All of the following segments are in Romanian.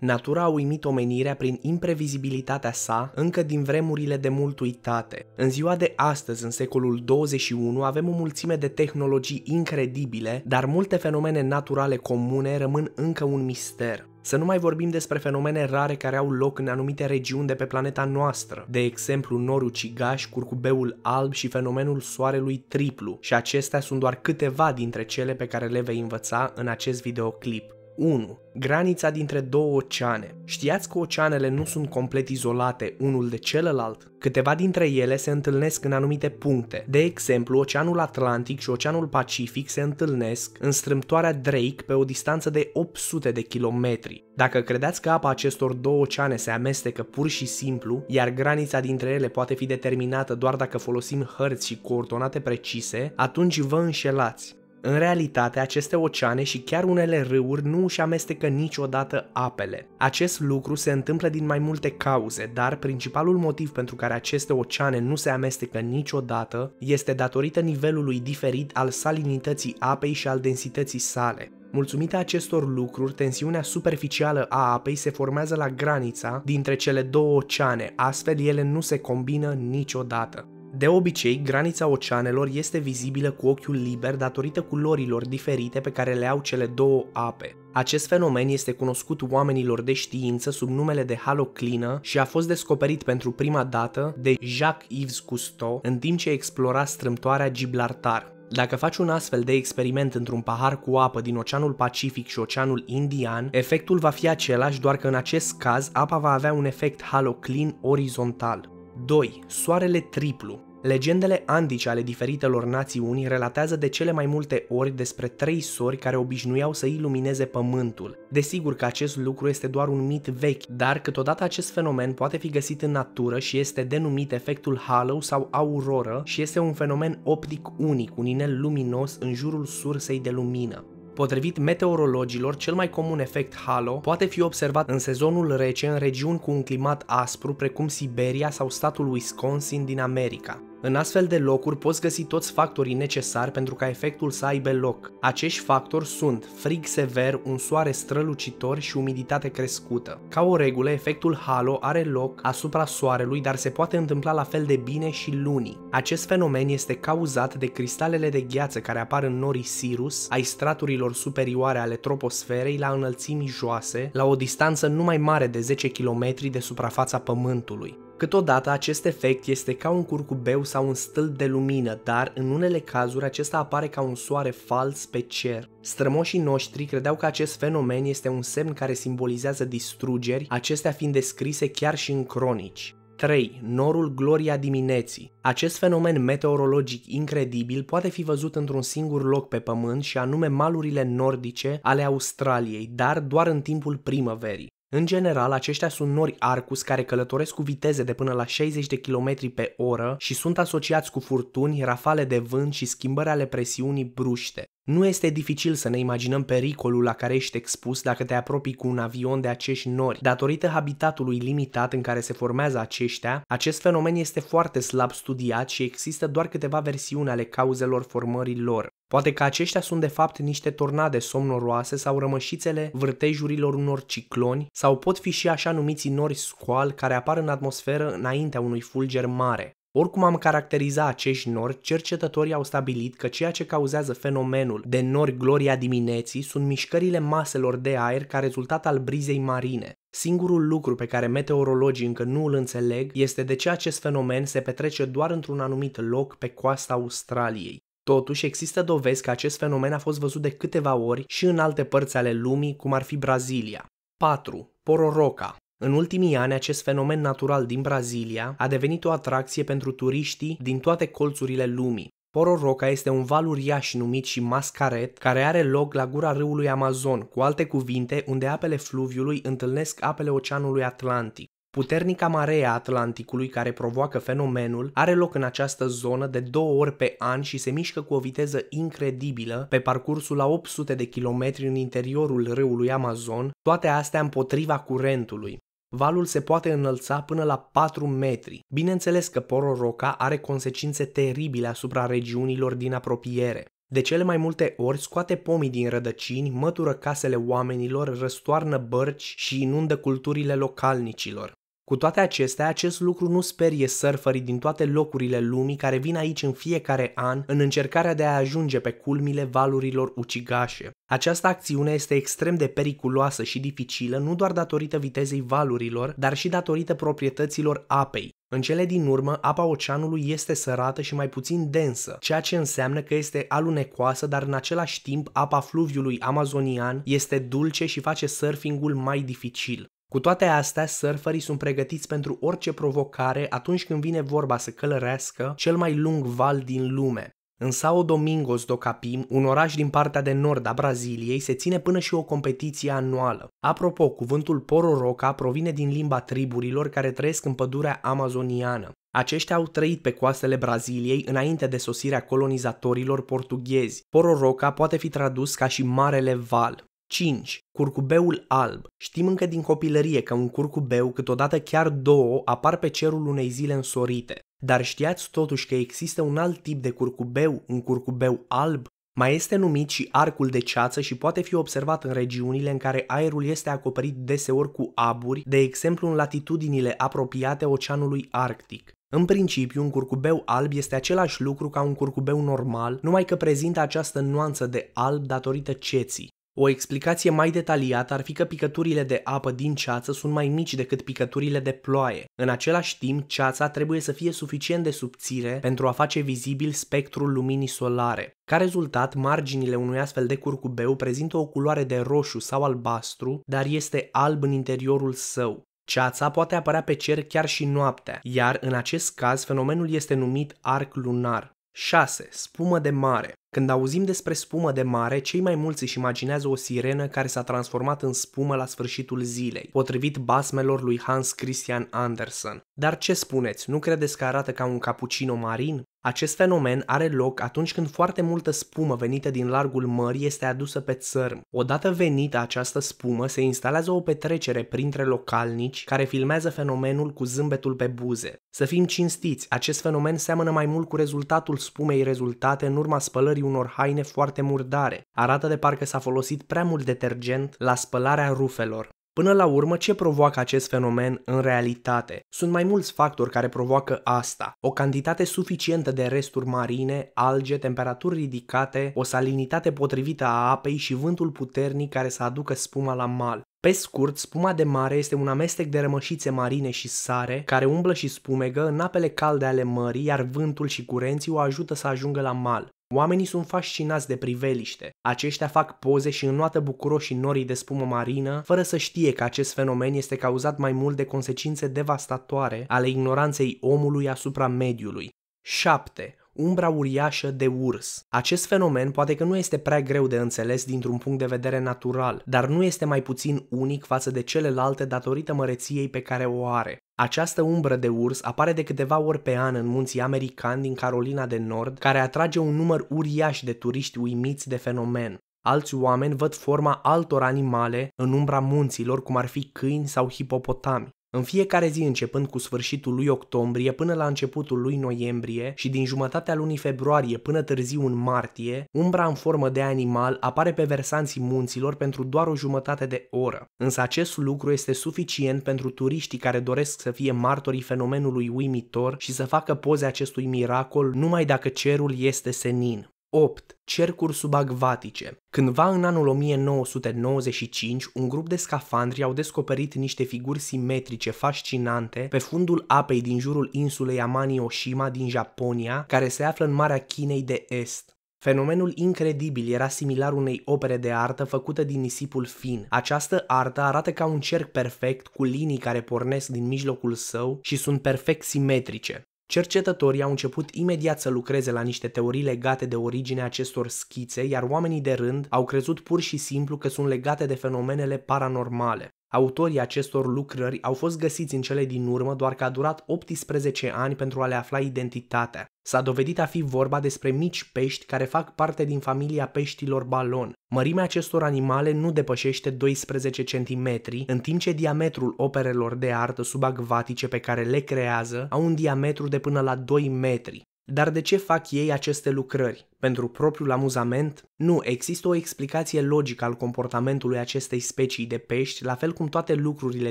Natura a uimit omenirea prin imprevizibilitatea sa încă din vremurile de mult uitate. În ziua de astăzi, în secolul 21, avem o mulțime de tehnologii incredibile, dar multe fenomene naturale comune rămân încă un mister. Să nu mai vorbim despre fenomene rare care au loc în anumite regiuni de pe planeta noastră, de exemplu norul cigaș, curcubeul alb și fenomenul soarelui triplu, și acestea sunt doar câteva dintre cele pe care le vei învăța în acest videoclip. 1. Granița dintre două oceane. Știați că oceanele nu sunt complet izolate unul de celălalt? Câteva dintre ele se întâlnesc în anumite puncte. De exemplu, Oceanul Atlantic și Oceanul Pacific se întâlnesc în strâmtoarea Drake pe o distanță de 800 de kilometri. Dacă credeți că apa acestor două oceane se amestecă pur și simplu, iar granița dintre ele poate fi determinată doar dacă folosim hărți și coordonate precise, atunci vă înșelați. În realitate, aceste oceane și chiar unele râuri nu își amestecă niciodată apele. Acest lucru se întâmplă din mai multe cauze, dar principalul motiv pentru care aceste oceane nu se amestecă niciodată este datorită nivelului diferit al salinității apei și al densității sale. Mulțumită acestor lucruri, tensiunea superficială a apei se formează la granița dintre cele două oceane, astfel ele nu se combină niciodată. De obicei, granița oceanelor este vizibilă cu ochiul liber datorită culorilor diferite pe care le au cele două ape. Acest fenomen este cunoscut oamenilor de știință sub numele de haloclină și a fost descoperit pentru prima dată de Jacques-Yves Cousteau în timp ce explora strâmtoarea Gibraltar. Dacă faci un astfel de experiment într-un pahar cu apă din Oceanul Pacific și Oceanul Indian, efectul va fi același, doar că în acest caz apa va avea un efect haloclin orizontal. 2. Soarele triplu Legendele andice ale diferitelor națiuni relatează de cele mai multe ori despre trei sori care obișnuiau să ilumineze pământul. Desigur că acest lucru este doar un mit vechi, dar câteodată acest fenomen poate fi găsit în natură și este denumit efectul halo sau auroră și este un fenomen optic unic, un inel luminos în jurul sursei de lumină. Potrivit meteorologilor, cel mai comun efect halo poate fi observat în sezonul rece în regiuni cu un climat aspru precum Siberia sau statul Wisconsin din America. În astfel de locuri poți găsi toți factorii necesari pentru ca efectul să aibă loc. Acești factori sunt frig sever, un soare strălucitor și umiditate crescută. Ca o regulă, efectul halo are loc asupra soarelui, dar se poate întâmpla la fel de bine și lunii. Acest fenomen este cauzat de cristalele de gheață care apar în norii Sirus, ai straturilor superioare ale troposferei la înălțimi joase, la o distanță nu mai mare de 10 km de suprafața Pământului. Câteodată acest efect este ca un curcubeu sau un stâlp de lumină, dar în unele cazuri acesta apare ca un soare fals pe cer. Strămoșii noștri credeau că acest fenomen este un semn care simbolizează distrugeri, acestea fiind descrise chiar și în cronici. 3. Norul Gloria dimineții. Acest fenomen meteorologic incredibil poate fi văzut într-un singur loc pe pământ și anume malurile nordice ale Australiei, dar doar în timpul primăverii. În general, aceștia sunt nori Arcus care călătoresc cu viteze de până la 60 de km pe oră și sunt asociați cu furtuni, rafale de vânt și schimbări ale presiunii bruște. Nu este dificil să ne imaginăm pericolul la care ești expus dacă te apropii cu un avion de acești nori. Datorită habitatului limitat în care se formează aceștia, acest fenomen este foarte slab studiat și există doar câteva versiuni ale cauzelor formării lor. Poate că aceștia sunt de fapt niște tornade somnoroase sau rămășițele vârtejurilor unor cicloni sau pot fi și așa numiți nori scoal care apar în atmosferă înaintea unui fulger mare. Oricum am caracteriza acești nori, cercetătorii au stabilit că ceea ce cauzează fenomenul de nori gloria dimineții sunt mișcările maselor de aer ca rezultat al brizei marine. Singurul lucru pe care meteorologii încă nu îl înțeleg este de ce acest fenomen se petrece doar într-un anumit loc pe coasta Australiei. Totuși, există dovezi că acest fenomen a fost văzut de câteva ori și în alte părți ale lumii, cum ar fi Brazilia. 4. Pororoca în ultimii ani, acest fenomen natural din Brazilia a devenit o atracție pentru turiștii din toate colțurile lumii. Pororoca este un val uriaș numit și mascaret, care are loc la gura râului Amazon, cu alte cuvinte, unde apele fluviului întâlnesc apele Oceanului Atlantic. Puternica maree a Atlanticului care provoacă fenomenul are loc în această zonă de două ori pe an și se mișcă cu o viteză incredibilă pe parcursul la 800 de kilometri în interiorul râului Amazon, toate astea împotriva curentului. Valul se poate înălța până la 4 metri. Bineînțeles că Pororoca are consecințe teribile asupra regiunilor din apropiere. De cele mai multe ori scoate pomii din rădăcini, mătură casele oamenilor, răstoarnă bărci și inundă culturile localnicilor. Cu toate acestea, acest lucru nu sperie surferii din toate locurile lumii care vin aici în fiecare an în încercarea de a ajunge pe culmile valurilor ucigașe. Această acțiune este extrem de periculoasă și dificilă nu doar datorită vitezei valurilor, dar și datorită proprietăților apei. În cele din urmă, apa oceanului este sărată și mai puțin densă, ceea ce înseamnă că este alunecoasă, dar în același timp apa fluviului amazonian este dulce și face surfingul mai dificil. Cu toate astea, surferii sunt pregătiți pentru orice provocare atunci când vine vorba să călărească cel mai lung val din lume. În São Domingos do Capim, un oraș din partea de nord a Braziliei, se ține până și o competiție anuală. Apropo, cuvântul pororoca provine din limba triburilor care trăiesc în pădurea amazoniană. Aceștia au trăit pe coastele Braziliei înainte de sosirea colonizatorilor portughezi. Pororoca poate fi tradus ca și Marele Val. 5. Curcubeul alb. Știm încă din copilărie că un curcubeu, câteodată chiar două, apar pe cerul unei zile însorite. Dar știați totuși că există un alt tip de curcubeu, un curcubeu alb? Mai este numit și arcul de ceață și poate fi observat în regiunile în care aerul este acoperit deseori cu aburi, de exemplu în latitudinile apropiate Oceanului Arctic. În principiu, un curcubeu alb este același lucru ca un curcubeu normal, numai că prezintă această nuanță de alb datorită ceții. O explicație mai detaliată ar fi că picăturile de apă din ceață sunt mai mici decât picăturile de ploaie. În același timp, ceața trebuie să fie suficient de subțire pentru a face vizibil spectrul luminii solare. Ca rezultat, marginile unui astfel de curcubeu prezintă o culoare de roșu sau albastru, dar este alb în interiorul său. Ceața poate apărea pe cer chiar și noaptea, iar în acest caz fenomenul este numit arc lunar. 6. Spumă de mare când auzim despre spumă de mare, cei mai mulți își imaginează o sirenă care s-a transformat în spumă la sfârșitul zilei, potrivit basmelor lui Hans Christian Andersen. Dar ce spuneți, nu credeți că arată ca un cappuccino marin? Acest fenomen are loc atunci când foarte multă spumă venită din largul mării este adusă pe țărm. Odată venită această spumă, se instalează o petrecere printre localnici care filmează fenomenul cu zâmbetul pe buze. Să fim cinstiți, acest fenomen seamănă mai mult cu rezultatul spumei rezultate în urma spălării unor haine foarte murdare. Arată de parcă s-a folosit prea mult detergent la spălarea rufelor. Până la urmă, ce provoacă acest fenomen în realitate? Sunt mai mulți factori care provoacă asta. O cantitate suficientă de resturi marine, alge, temperaturi ridicate, o salinitate potrivită a apei și vântul puternic care să aducă spuma la mal. Pe scurt, spuma de mare este un amestec de rămășițe marine și sare care umblă și spumegă în apele calde ale mării, iar vântul și curenții o ajută să ajungă la mal. Oamenii sunt fascinați de priveliște. Aceștia fac poze și înnoată bucuroșii norii de spumă marină, fără să știe că acest fenomen este cauzat mai mult de consecințe devastatoare ale ignoranței omului asupra mediului. 7 umbra uriașă de urs. Acest fenomen poate că nu este prea greu de înțeles dintr-un punct de vedere natural, dar nu este mai puțin unic față de celelalte datorită măreției pe care o are. Această umbră de urs apare de câteva ori pe an în munții americani din Carolina de Nord, care atrage un număr uriaș de turiști uimiți de fenomen. Alți oameni văd forma altor animale în umbra munților, cum ar fi câini sau hipopotami. În fiecare zi începând cu sfârșitul lui octombrie până la începutul lui noiembrie și din jumătatea lunii februarie până târziu în martie, umbra în formă de animal apare pe versanții munților pentru doar o jumătate de oră. Însă acest lucru este suficient pentru turiștii care doresc să fie martorii fenomenului uimitor și să facă poze acestui miracol numai dacă cerul este senin. 8. Cercuri subacvatice. Cândva în anul 1995, un grup de scafandri au descoperit niște figuri simetrice fascinante pe fundul apei din jurul insulei Oshima din Japonia, care se află în Marea Chinei de Est. Fenomenul incredibil era similar unei opere de artă făcută din nisipul fin. Această artă arată ca un cerc perfect cu linii care pornesc din mijlocul său și sunt perfect simetrice. Cercetătorii au început imediat să lucreze la niște teorii legate de originea acestor schițe, iar oamenii de rând au crezut pur și simplu că sunt legate de fenomenele paranormale. Autorii acestor lucrări au fost găsiți în cele din urmă, doar că a durat 18 ani pentru a le afla identitatea. S-a dovedit a fi vorba despre mici pești care fac parte din familia peștilor balon. Mărimea acestor animale nu depășește 12 cm, în timp ce diametrul operelor de artă subacvatice pe care le creează au un diametru de până la 2 metri. Dar de ce fac ei aceste lucrări? Pentru propriul amuzament? Nu, există o explicație logică al comportamentului acestei specii de pești, la fel cum toate lucrurile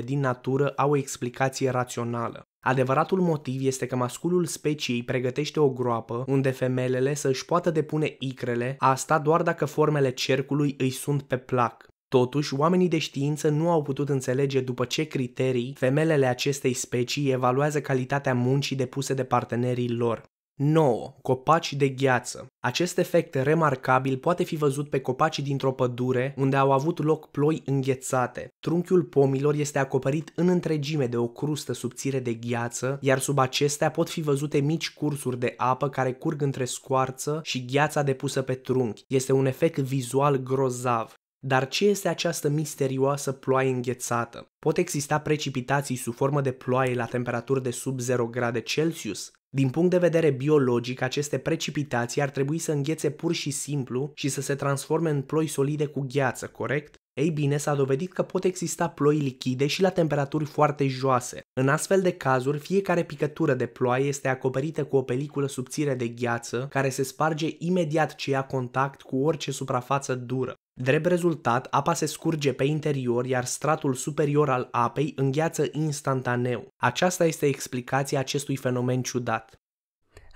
din natură au o explicație rațională. Adevăratul motiv este că masculul speciei pregătește o groapă unde femelele să își poată depune icrele, asta doar dacă formele cercului îi sunt pe plac. Totuși, oamenii de știință nu au putut înțelege după ce criterii femelele acestei specii evaluează calitatea muncii depuse de partenerii lor. 9. Copaci de gheață. Acest efect remarcabil poate fi văzut pe copacii dintr-o pădure unde au avut loc ploi înghețate. Trunchiul pomilor este acoperit în întregime de o crustă subțire de gheață, iar sub acestea pot fi văzute mici cursuri de apă care curg între scoarță și gheața depusă pe trunchi. Este un efect vizual grozav. Dar ce este această misterioasă ploaie înghețată? Pot exista precipitații sub formă de ploaie la temperaturi de sub 0 grade Celsius? Din punct de vedere biologic, aceste precipitații ar trebui să înghețe pur și simplu și să se transforme în ploi solide cu gheață, corect? Ei bine, s-a dovedit că pot exista ploi lichide și la temperaturi foarte joase. În astfel de cazuri, fiecare picătură de ploaie este acoperită cu o peliculă subțire de gheață care se sparge imediat ce ia contact cu orice suprafață dură. Drept rezultat, apa se scurge pe interior, iar stratul superior al apei îngheață instantaneu. Aceasta este explicația acestui fenomen ciudat.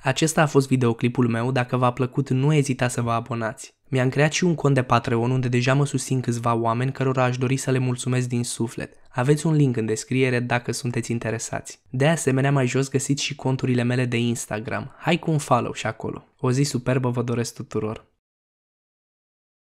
Acesta a fost videoclipul meu, dacă v-a plăcut nu ezita să vă abonați. Mi-am creat și un cont de Patreon unde deja mă susțin câțiva oameni cărora aș dori să le mulțumesc din suflet. Aveți un link în descriere dacă sunteți interesați. De asemenea, mai jos găsiți și conturile mele de Instagram. Hai cu un follow și acolo. O zi superbă vă doresc tuturor!